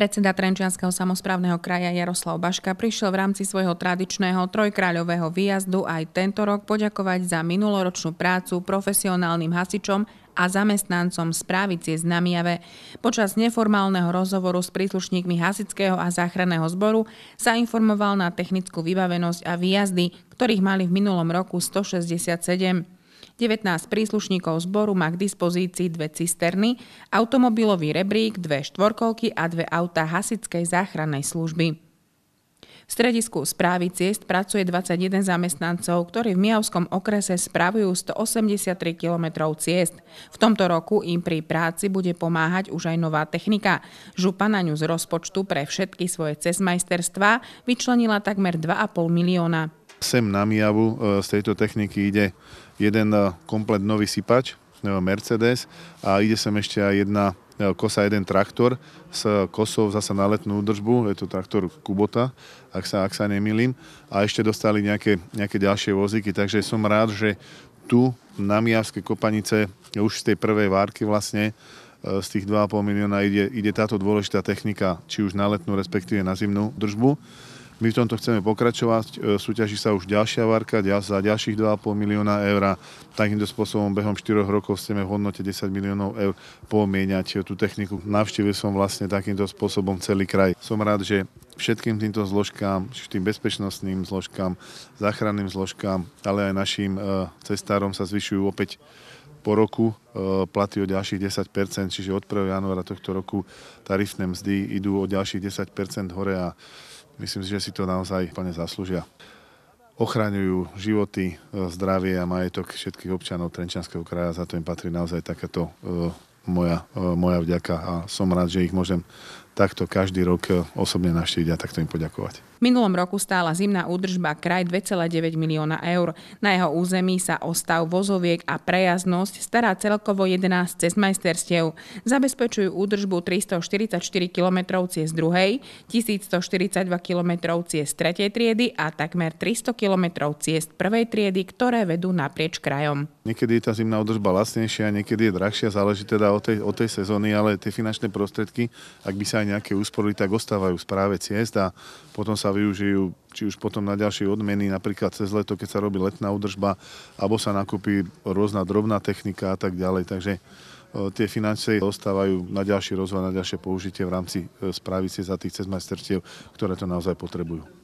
Predseda Trenčianského samozprávneho kraja Jaroslav Baška prišiel v rámci svojho tradičného trojkráľového výjazdu aj tento rok poďakovať za minuloročnú prácu profesionálnym hasičom a zamestnancom správy ciest na Počas neformálneho rozhovoru s príslušníkmi hasického a záchranného zboru sa informoval na technickú vybavenosť a výjazdy, ktorých mali v minulom roku 167. 19 príslušníkov zboru má k dispozícii dve cisterny, automobilový rebrík, dve štvorkolky a dve auta hasickej záchrannej služby. V stredisku správy ciest pracuje 21 zamestnancov, ktorí v Miavskom okrese spravujú 183 km ciest. V tomto roku im pri práci bude pomáhať už aj nová technika. Župa na ňu z rozpočtu pre všetky svoje cezmajsterstva vyčlenila takmer 2,5 milióna. Sem na Miavu e, z tejto techniky ide jeden e, komplet nový sypač, e, Mercedes a ide sem ešte aj jedna kosa jeden traktor s kosou zasa na letnú údržbu, je to traktor Kubota, ak sa, ak sa nemýlim, a ešte dostali nejaké, nejaké ďalšie vozíky, takže som rád, že tu na Miavské kopanice už z tej prvej várky vlastne z tých 2,5 milióna ide, ide táto dôležitá technika, či už na letnú, respektíve na zimnú držbu. My v tomto chceme pokračovať. E, súťaží sa už ďalšia varka za ďalších 2,5 milióna eur. Takýmto spôsobom behom 4 rokov chceme v hodnote 10 miliónov eur pomieňať e, tú techniku. Navštívil som vlastne takýmto spôsobom celý kraj. Som rád, že všetkým týmto zložkám, tým bezpečnostným zložkám, záchranným zložkám, ale aj našim e, cestárom sa zvyšujú opäť po roku platí o ďalších 10%, čiže od 1. januára tohto roku tarifné mzdy idú o ďalších 10% hore a Myslím si, že si to naozaj plne zaslúžia. Ochraňujú životy, e, zdravie a majetok všetkých občanov Trenčanského kraja. Za to im patrí naozaj takáto e, moja, e, moja vďaka a som rád, že ich môžem takto každý rok e, osobne navštíviť a takto im poďakovať. V minulom roku stála zimná údržba kraj 2,9 milióna eur. Na jeho území sa o stav vozoviek a prejaznosť stará celkovo 11 cez majsterstiev. Zabezpečujú údržbu 344 km cez druhej, 1142 km cez tretej triedy a takmer 300 km cez prvej triedy, ktoré vedú naprieč krajom. Niekedy je tá zimná údržba lacnejšia, niekedy je drahšia, záleží teda od tej, od tej sezóny, ale tie finančné prostriedky, ak by sa aj nejaké úspory, tak ostávajú z práve ciest a potom sa využijú či už potom na ďalšie odmeny, napríklad cez leto, keď sa robí letná údržba, alebo sa nakúpi rôzna drobná technika a tak ďalej. Takže e, tie financie dostávajú na ďalší rozvoj, na ďalšie použitie v rámci e, správy si za tých cez majsterstiev, ktoré to naozaj potrebujú.